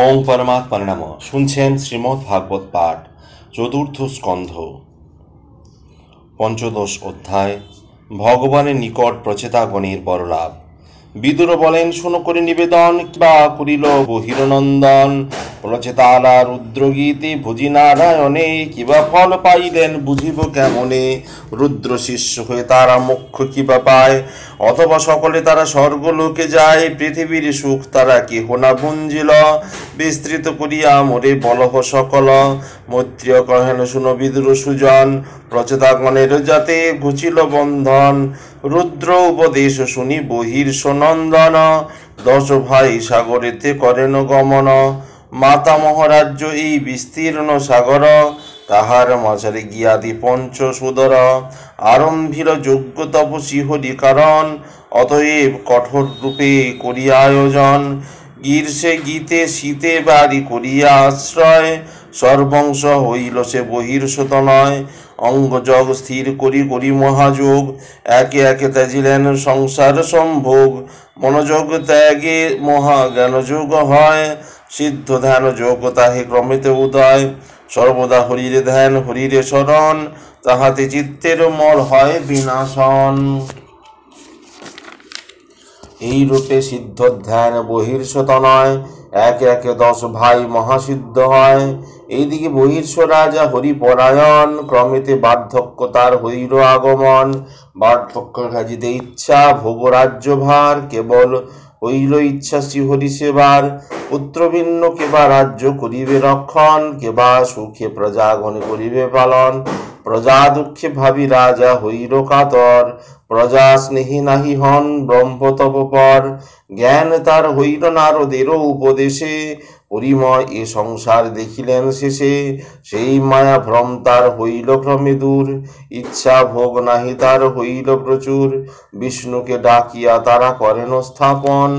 ওম পরমাত্মার নাম শুনছেন শ্রীমৎ ভাগবত পাঠ চতুর্থ স্কন্ধ পঞ্চদশ অধ্যায় ভগবানের নিকট প্রচেতাগণের বড়লাভ বিদুর বলেন শুনো করে নিবেদন কিবা করিল বহিরনন্দন বলেছে রুদ্র গীতি ভুজি নারায়ণে কিবা ফল পাইলেন বুঝিব কেমনে রুদ্র শিষ্য হয়ে তারা মুখ্য কিবা পায় অথবা সকলে তারা স্বর্গলোকে যায় পৃথিবীর সুখ তারা কি হোনা ভুঞ্জিল বিস্তৃত করিয়া মোরে বলহ সকল মৈত্রীয় কহেন শুন বিদুর সুজন রচেতাগণের যাতে ঘুচিল বন্ধন রুদ্র উপদেশ শুনি বহির সনন্দন দশ ভাই সাগরেতে করেন গমন মাতামহরাজ্য এই বিস্তীর্ণ সাগর তাহার মাঝারে গিয়াদি পঞ্চ সুদর আরম্ভীর যোগ্য তপসী কারণ অতএব কঠোর রূপে করিয়া আয়োজন গীর্ষে গীতে শীতে বাড়ি করিয়া আশ্রয় সর্বংশ হইল সে বহির্ষত নয় অঙ্গজগ স্থির করি করি মহাযোগ একে একে ত্যাজিলেন সংসার সম্ভোগ মনোযোগ ত্যাগে মহা জ্ঞানযোগ হয় সিদ্ধ ধ্যান যোগ্যতা হে ক্রমেতে উদয় সর্বদা হরিরে ধ্যান হরিরে শরণ তাহাতে চিত্তের মল হয় বিনাশন এই রূপে সিদ্ধ ধ্যান বহির্ষত নয় একে একে দশ ভাই মহাসিদ্ধ হয় এইদিকে বহির্ষ রাজা হরিপরায়ণ ক্রমেতে বার্ধক্য তার হরির আগমন বার্ধক্য ঘাজিতে ইচ্ছা ভোগরাজ্যভার কেবল হইল ইচ্ছা শ্রীহরি সেবার পুত্রবিন্ন কেবা রাজ্য করিবে রক্ষণ কেবা সুখে প্রজাগণে করিবে পালন প্রজা দুঃখে ভাবি রাজা হইল কাতর প্রজা স্নেহী নাহি হন ব্রহ্মতপপর জ্ঞান তার হইল নারদেরও উপদেশে পরিময় এ সংসার দেখিলেন শেষে সেই মায়া ভ্রম তার হইল ক্রমে দূর ইচ্ছা ভোগ নাহি তার হইল প্রচুর বিষ্ণুকে ডাকিয়া তারা করেন স্থাপন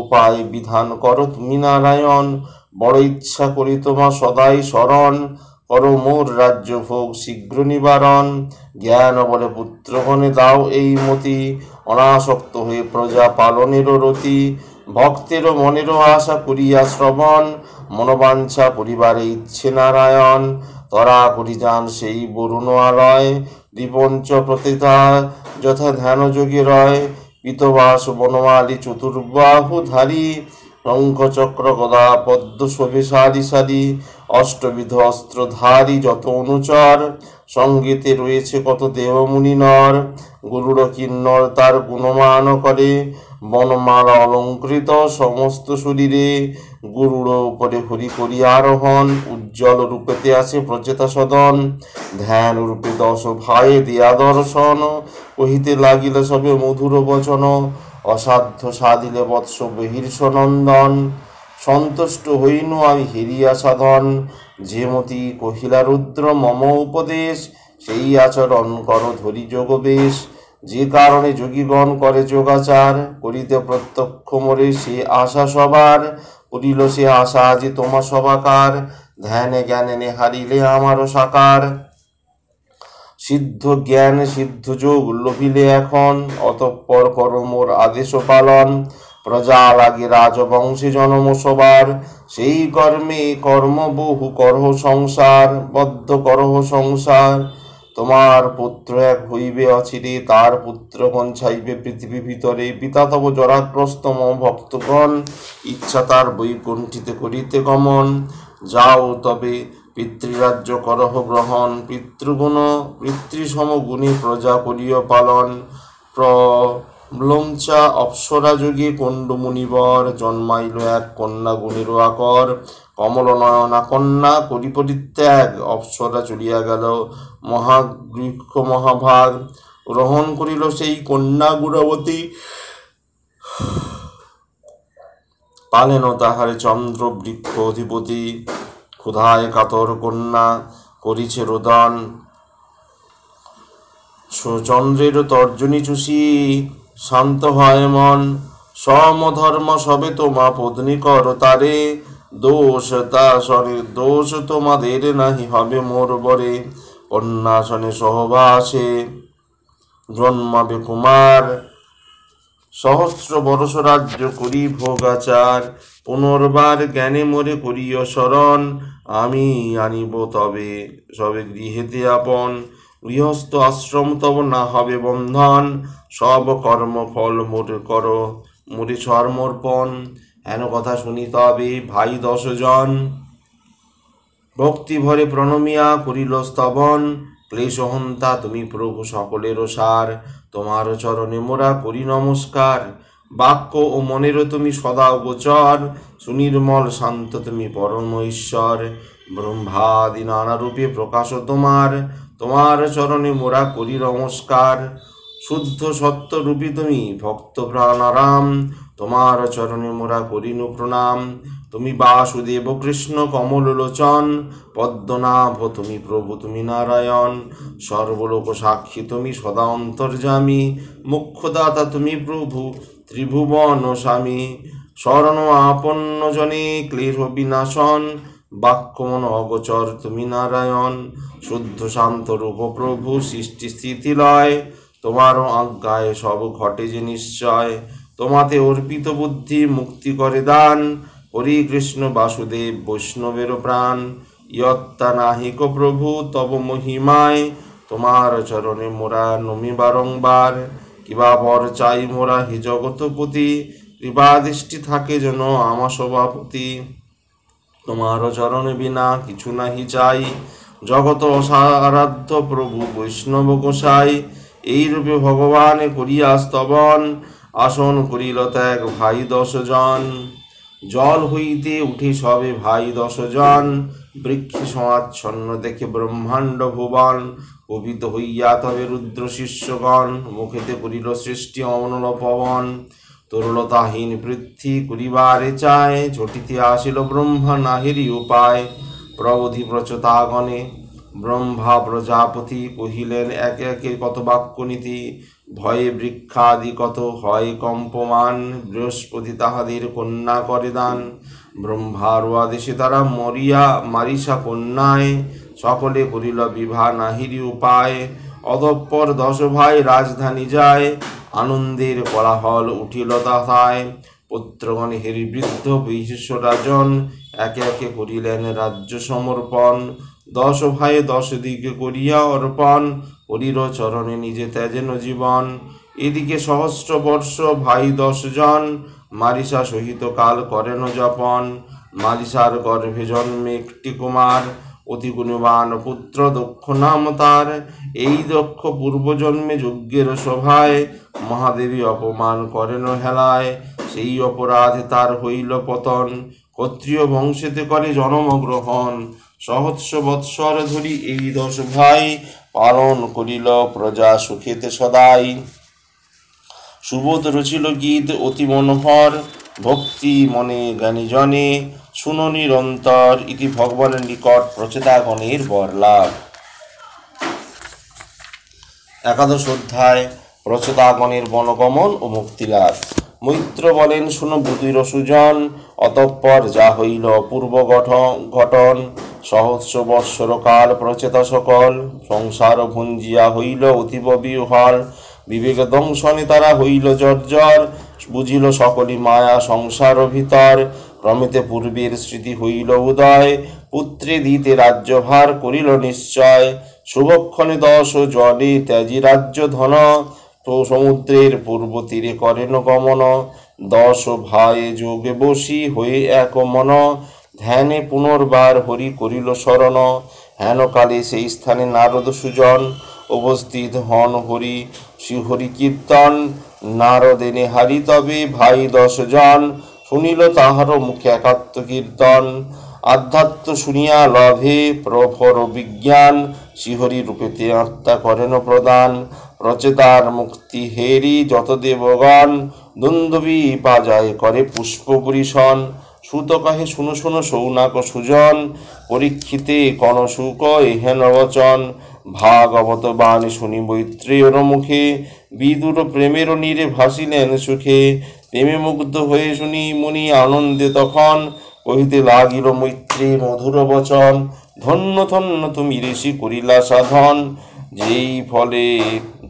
উপায় বিধান কর তুমি নারায়ণ বড় ইচ্ছা করি তোমা সদাই স্মরণ কর মোর রাজ্য ভোগ শীঘ্র নিবারণ জ্ঞান বলে পুত্রগণে দাও এই মতি অনাসক্ত হয়ে প্রজা পালনেরও রতি ভক্তেরও মনেরও আশা করিয়া শ্রবণ মনোবাঞ্ছা পরিবারে ইচ্ছে নারায়ণ তরা করি যান সেই বরুণ আলয় দ্বিপঞ্চ প্রতিতা যথা যোগী রয় পিতবাস বনমালী চতুর্বাহুধারী রঙ্কচক্র গদা পদ্ম শোভে সারি সারি অষ্টবিধ অস্ত্রধারী যত অনুচর সঙ্গীতে রয়েছে কত দেহমুনি নর গুরুর কিন্নর তার গুণমান করে বনমাল অলঙ্কৃত সমস্ত শরীরে গুরুর উপরে হরি করিয়া আরোহণ উজ্জ্বল রূপেতে আসে প্রচেতা সদন ধ্যান রূপে দশ ভাই দিয়া দর্শন কহিতে লাগিল সবে মধুর বচন অসাধ্য সাধিলে বৎস বহির্ষ নন্দন সন্তুষ্ট হইন আমি হেরিয়া সাধন যে মতি কহিলা রুদ্র মম উপদেশ সেই আচরণ কর ধরি যোগবেশ যে কারণে যোগীগণ করে যোগাচার করিতে প্রত্যক্ষ মরে সে আশা সবার করিল সে আশা আজি তোমার সবাকার ধ্যানে জ্ঞানে নেহারিলে আমারও সাকার সিদ্ধ জ্ঞান সিদ্ধ যোগ লোভিলে এখন অতঃপর কর আদেশ পালন প্রজা লাগে রাজবংশী জনম সবার সেই কর্মে কর্ম বহু করহ সংসার বদ্ধ করহ সংসার তোমার পুত্র এক হইবে অচিরে তার পুত্রগণ ছাইবে পৃথিবী ভিতরে পিতা তব জরাগ্রস্তম ভক্তগণ ইচ্ছা তার বৈকুণ্ঠিতে করিতে গমন যাও তবে পিতৃরাজ্য করহ গ্রহণ পিতৃগুণ পিতৃসম গুণী প্রজা করিয় পালন প্রলঞ্চা অপ্সরা যোগে কণ্ডমুনিবর জন্মাইল এক কন্যা গুণীর আকর কমল নয়না কন্যা করি পরিত্যাগ অপসরা চলিয়া গেল মহাগৃক্ষ মহাভাগ গ্রহণ করিল সেই কন্যা গুরবতী পালেন তাহার চন্দ্র বৃক্ষ অধিপতি ক্ষুধায় কাতর কন্যা করিছে রোদন চন্দ্রের তর্জনী চুষি শান্ত হয় মন সমধর্ম সবে তোমা পত্নী কর তারে দোষ তা সরে দোষ তোমাদের নাহি হবে মোর বরে কন্যাসনে সহবাসে জন্মাবে কুমার সহস্র বরস রাজ্য করি ভোগাচার পুনর্বার জ্ঞানে মরে করিও শরণ আমি আনিব তবে সবে গৃহেতে আপন গৃহস্থ আশ্রম তব না হবে বন্ধন সব কর্ম ফল মোর কর মরে সর্মর্পণ এন কথা শুনি তবে ভাই দশজন ভক্তি ভরে প্রণমিয়া করিল স্তবন ক্লেশহন্তা তুমি প্রভু সকলেরও সার তোমার চরণে মোরা করি নমস্কার বাক্য ও মনেরও তুমি সদা গোচর সুনির্মল শান্ত তুমি পরম ঈশ্বর ব্রহ্মাদি নানা রূপে প্রকাশ তোমার তোমার চরণে মোরা করি নমস্কার শুদ্ধ সত্যরূপী তুমি ভক্ত প্রাণারাম তোমার চরণে মোরা করিনু প্রণাম তুমি বাসুদেব কৃষ্ণ কমল লোচন পদ্মনাভ তুমি প্রভু তুমি নারায়ণ সর্বলোক সাক্ষী তুমি সদা অন্তর্যামী মুখ্যদাতা তুমি প্রভু ত্রিভুবন স্বামী শরণ আপন্ন জনে ক্লেশ বিনাশন বাক্যমন অগচর তুমি নারায়ণ শুদ্ধ শান্ত রূপ প্রভু সৃষ্টি স্থিতি লয় তোমারও আজ্ঞায় সব ঘটে যে নিশ্চয় তোমাতে অর্পিত বুদ্ধি মুক্তি করে দান হরিকৃষ্ণ বাসুদেব বৈষ্ণবের প্রাণ ইয়ত্তা নাহিক প্রভু তব মহিমায় তোমার চরণে মোরা নমি বারংবার কিবা বর চাই মোরা হি জগতপতি দৃষ্টি থাকে যেন আমা সভাপতি তোমার চরণে বিনা কিছু নাহি চাই জগত অসারাধ্য প্রভু বৈষ্ণব গোসাই এইরূপে ভগবান করিয়া স্তবন আসন করিল ত্যাগ ভাই দশজন জল হইতে উঠে সবে ভাই দশজন বৃক্ষ সমাচ্ছন্ন দেখে ব্রহ্মাণ্ড ভুবন কবিত হইয়া তবে রুদ্র শিষ্যগণ মুখেতে করিল সৃষ্টি অমনল পবন তরুলতাহীন পৃথ্বী করিবারে চায় ছটিতে আসিল ব্রহ্মা নাহিরি উপায় প্রবধি প্রচতাগণে ব্রহ্মা প্রজাপতি কহিলেন একে একে কত বাক্যনীতি ভয়ে বৃক্ষাদি কত হয় কম্পমান বৃহস্পতি তাহাদের কন্যা করে দান ব্রহ্মার আদেশে তারা মরিয়া মারিসা কন্যায় সকলে করিল বিভা নাহিরি উপায় অদপ্পর দশ ভাই রাজধানী যায় আনন্দের কোলাহল উঠিল তাহায় পুত্রগণ হেরিবৃদ্ধ বিশিষ্ট রাজন একে একে করিলেন রাজ্য সমর্পণ দশ ভাই দশ দিকে করিয়া অর্পণ হরির চরণে নিজে ত্যাজেন জীবন এদিকে সহস্র বর্ষ ভাই দশজন মারিসা সহিত কাল করেন যাপন মারিসার গর্ভে জন্মে একটি কুমার অতি গুণবান পুত্র দক্ষ নাম তার এই দক্ষ পূর্বজন্মে যজ্ঞের সভায় মহাদেবী অপমান করেন হেলায় সেই অপরাধে তার হইল পতন ক্ষত্রিয় বংশেতে করে জন্মগ্রহণ সহস্র বৎসর ধরি এই দশ ভাই পালন করিল প্রজা সুখেতে সদাই সুবোধ রচিল গীত অতি মনোহর ভক্তি মনে জ্ঞানীজনে শুন নিরন্তর ইতি ভগবানের নিকট প্রচেতাগণের বরলাভ একাদশ অধ্যায় প্রচেতাগণের বনগমন ও মুক্তিলাভ মৈত্র বলেন শুনো বুধির সুজন অতঃপর যা হইল পূর্ব গঠন সহস্র বৎসরকাল প্রচেতা সকল সংসার ভঞ্জিয়া হইল অতীব বিহাল বিবেক দংশনে তারা হইল জর্জর বুঝিল সকলি মায়া সংসার ভিতর ক্রমেতে পূর্বের স্মৃতি হইল উদয় পুত্রে দিতে রাজ্যভার করিল নিশ্চয় শুভক্ষণে দশ জলে ত্যাজি রাজ্য ধন সমুদ্রের পূর্ব তীরে করেন গমন দশ ভাই যোগে বসি হয়ে এক মন ধ্যানে পুনর্বার হরি করিল শরণ হেনকালে সেই স্থানে নারদ সুজন উপস্থিত হন হরি শ্রীহরি কীর্তন নারদে নেহারি তবে ভাই দশজন শুনিল তাহারও মুখে একাত্ম কীর্তন আধ্যাত্ম শুনিয়া লভে প্রফর বিজ্ঞান শ্রীহরি তে আত্মা করেন প্রদান রচেতার মুক্তি হেরি যত দেবগণ দুন্দবি পাজায় করে পুষ্পপুরীষণ সুতকাহে শুনো শুনো শুনো সৌনাক সুজন পরীক্ষিতে কনসুক এহেন অবচন ভাগবত বাণী শুনি মৈত্রেয়র মুখে বিদুর প্রেমের নীরে ভাসিলেন সুখে প্রেমে মুগ্ধ হয়ে শুনি মুনি আনন্দে তখন কহিতে লাগিল মৈত্রী মধুর বচন ধন্য ধন্য তুমি ঋষি করিলা সাধন যেই ফলে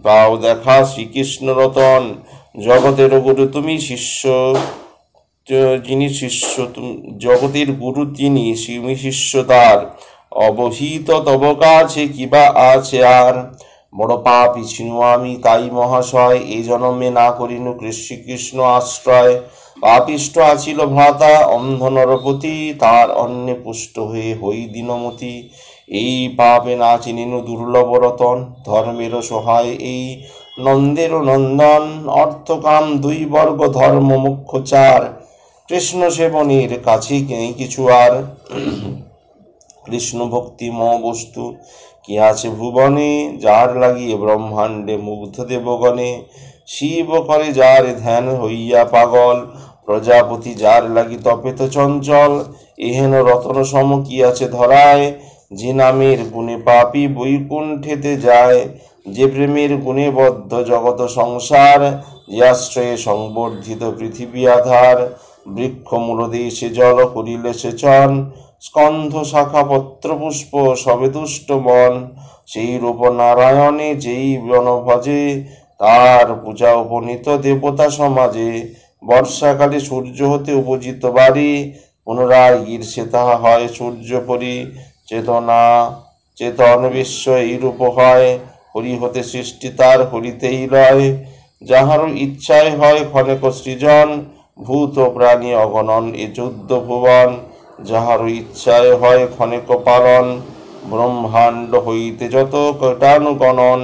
পাও দেখা শ্রীকৃষ্ণ রতন জগতের গুরু তুমি শিষ্য যিনি শিষ্য জগতের গুরু তিনি শিমি শিষ্য তার অবহিত তব কাছে কিবা আছে আর বড় পাপি ছিনু আমি তাই মহাশয় এই জন্মে না করিনু শ্রীকৃষ্ণ আশ্রয় পাপিষ্ট আছিল ভ্রাতা অন্ধ নরপতি তার অন্যে পুষ্ট হয়ে হই দিনমতি এই পাপে না চিনিনু দুর্লভ রতন ধর্মেরও সহায় এই নন্দেরও নন্দন অর্থকাম দুই বর্গ ধর্ম মুখ্য চার কৃষ্ণ সেবনীর কাছে নেই কিছু আর কৃষ্ণ ভক্তি ম বস্তু কি আছে ভুবনে যার লাগিয়ে ব্রহ্মাণ্ডে মুগ্ধ দেবগণে শিব করে যার ধ্যান হইয়া পাগল প্রজাপতি যার লাগি তপেত চঞ্চল এহেন রতন সম কি আছে ধরায় যে নামের গুণে পাপি বৈকুণ্ঠেতে যায় যে প্রেমের গুণে বদ্ধ জগত সংসার যে আশ্রয়ে সংবর্ধিত পৃথিবী আধার বৃক্ষ মূলদে সে জল করিলে সে চন স্কন্ধ শাখা পত্র পুষ্প সবে দুষ্ট বন সেই রূপ নারায়ণে যেই বনভজে তার পূজা উপনীত দেবতা সমাজে বর্ষাকালে সূর্য হতে উপজিত বাড়ি পুনরায় গির্ষে তাহা হয় সূর্য পরি চেতনা চেতন বিশ্ব এইরূপ হয় হরি হতে সৃষ্টি তার হরিতেই লয় যাহার ইচ্ছায় হয় ক্ষণেক সৃজন ভূত প্রাণী অগণন এ যুদ্ধ ভুবন যাহার ইচ্ছায় হয় ক্ষণেক পালন ব্রহ্মাণ্ড হইতে যত কটানুগণন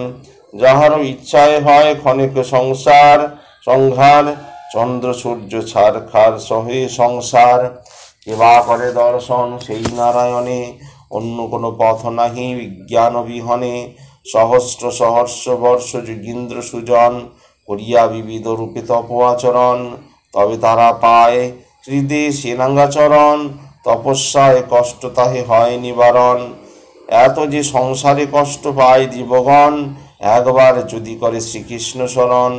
যাহার ইচ্ছায় হয় ক্ষণেক সংসার সংহার চন্দ্র সূর্য ছারখার সহে সংসার বা করে দর্শন সেই নারায়ণে অন্য কোনো পথ নাহি বিজ্ঞান বিহনে সহস্র সহস্র বর্ষ যুগীন্দ্র সুজন করিয়া বিবিধ রূপে তপ আচরণ তবে তারা পায় হৃদে সেনাঙ্গাচরণ তপস্যায় কষ্ট তাহে হয় নিবারণ এত যে সংসারে কষ্ট পায় জীবগণ একবার যদি করে শ্রীকৃষ্ণ স্মরণ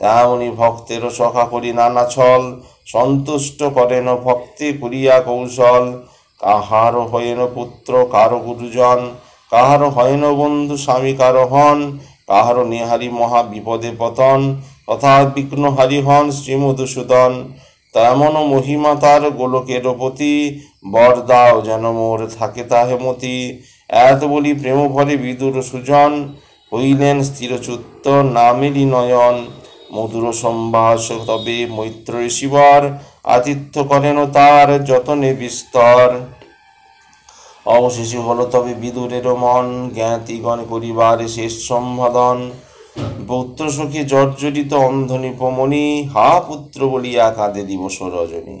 তেমনি ভক্তেরও সখা করি নানা ছল সন্তুষ্ট করেন ভক্তি করিয়া কৌশল কাহারও হয়েন পুত্র কারো গুরুজন কাহারও হয়েন বন্ধু স্বামী কারো হন কাহারও নেহারি মহা বিপদে পতন অর্থাৎ বিঘ্ন হন শ্রী মধুসূদন তেমন মহিমা তার গোলকের প্রতি বর দাও যেন মোর থাকে তাহে মতি এত বলি প্রেম ভরে বিদুর সুজন হইলেন স্থিরচুত্ত নামেরই নয়ন মধুর সম্ভাস তবে মৈত্র ঋষিবর আতিথ্য করেন তার যতনে বিস্তর অবশেষে হল তবে বিদুরের মন জ্ঞাতিগণ করিবার শেষ সম্ভাদন বৌত্রসখী জর্জরিত পমনি হা পুত্র বলিয়া কাঁদে দিবস রজনী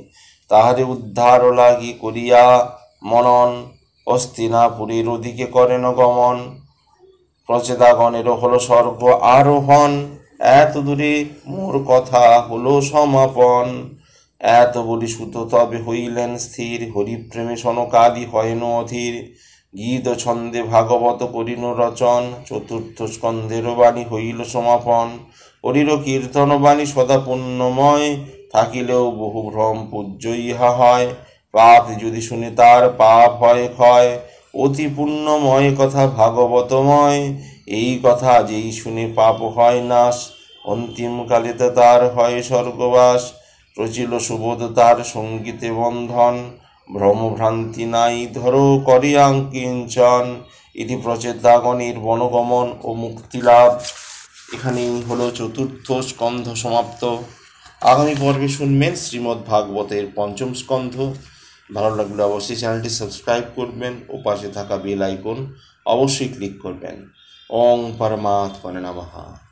তাহারে উদ্ধার লাগি করিয়া মনন অস্তিনাপুরীর ওদিকে করেন গমন প্রচেদাগণেরও হল স্বর্গ আরোহণ এত দূরে মোর কথা হলো সমাপন এত বলি সুত তবে হইলেন স্থির হরিপ্রেমে সনকাদি হয় অধীর গীত ছন্দে ভাগবত করিন রচন চতুর্থ স্কন্ধের বাণী হইল সমাপন করিল কীর্তন বাণী সদা পুণ্যময় থাকিলেও বহু ভ্রম পূজ্য ইহা হয় পাপ যদি শুনে তার পাপ হয় ক্ষয় অতি পুণ্যময় কথা ভাগবতময় এই কথা যেই শুনে পাপ হয় নাশ অন্তিমকালে তার হয় স্বর্গবাস রচিল সুবোধ তার সঙ্গীতে বন্ধন ভ্রমভ্রান্তি নাই ধরো করিয়াং কিঞ্চন ইতি প্রচেতাগণের বনগমন ও মুক্তিলাভ এখানেই হলো চতুর্থ স্কন্ধ সমাপ্ত আগামী পর্বে শুনবেন শ্রীমদ্ ভাগবতের পঞ্চম স্কন্ধ ভালো লাগলে অবশ্যই চ্যানেলটি সাবস্ক্রাইব করবেন ও পাশে থাকা বেল আইকন অবশ্যই ক্লিক করবেন ওং পরমাত্মনে নমহা